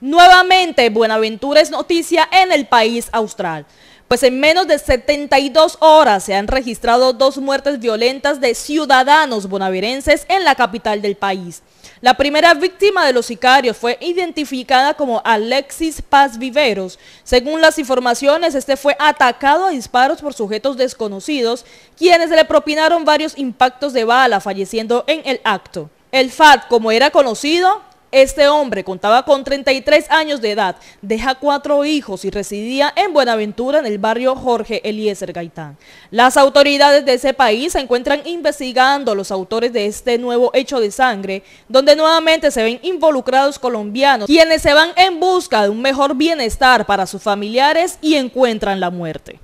Nuevamente, Buenaventura es noticia en el país austral, pues en menos de 72 horas se han registrado dos muertes violentas de ciudadanos bonaverenses en la capital del país. La primera víctima de los sicarios fue identificada como Alexis Paz Viveros. Según las informaciones, este fue atacado a disparos por sujetos desconocidos, quienes le propinaron varios impactos de bala, falleciendo en el acto. El FAT, como era conocido, este hombre contaba con 33 años de edad, deja cuatro hijos y residía en Buenaventura en el barrio Jorge Eliezer Gaitán. Las autoridades de ese país se encuentran investigando los autores de este nuevo hecho de sangre, donde nuevamente se ven involucrados colombianos, quienes se van en busca de un mejor bienestar para sus familiares y encuentran la muerte.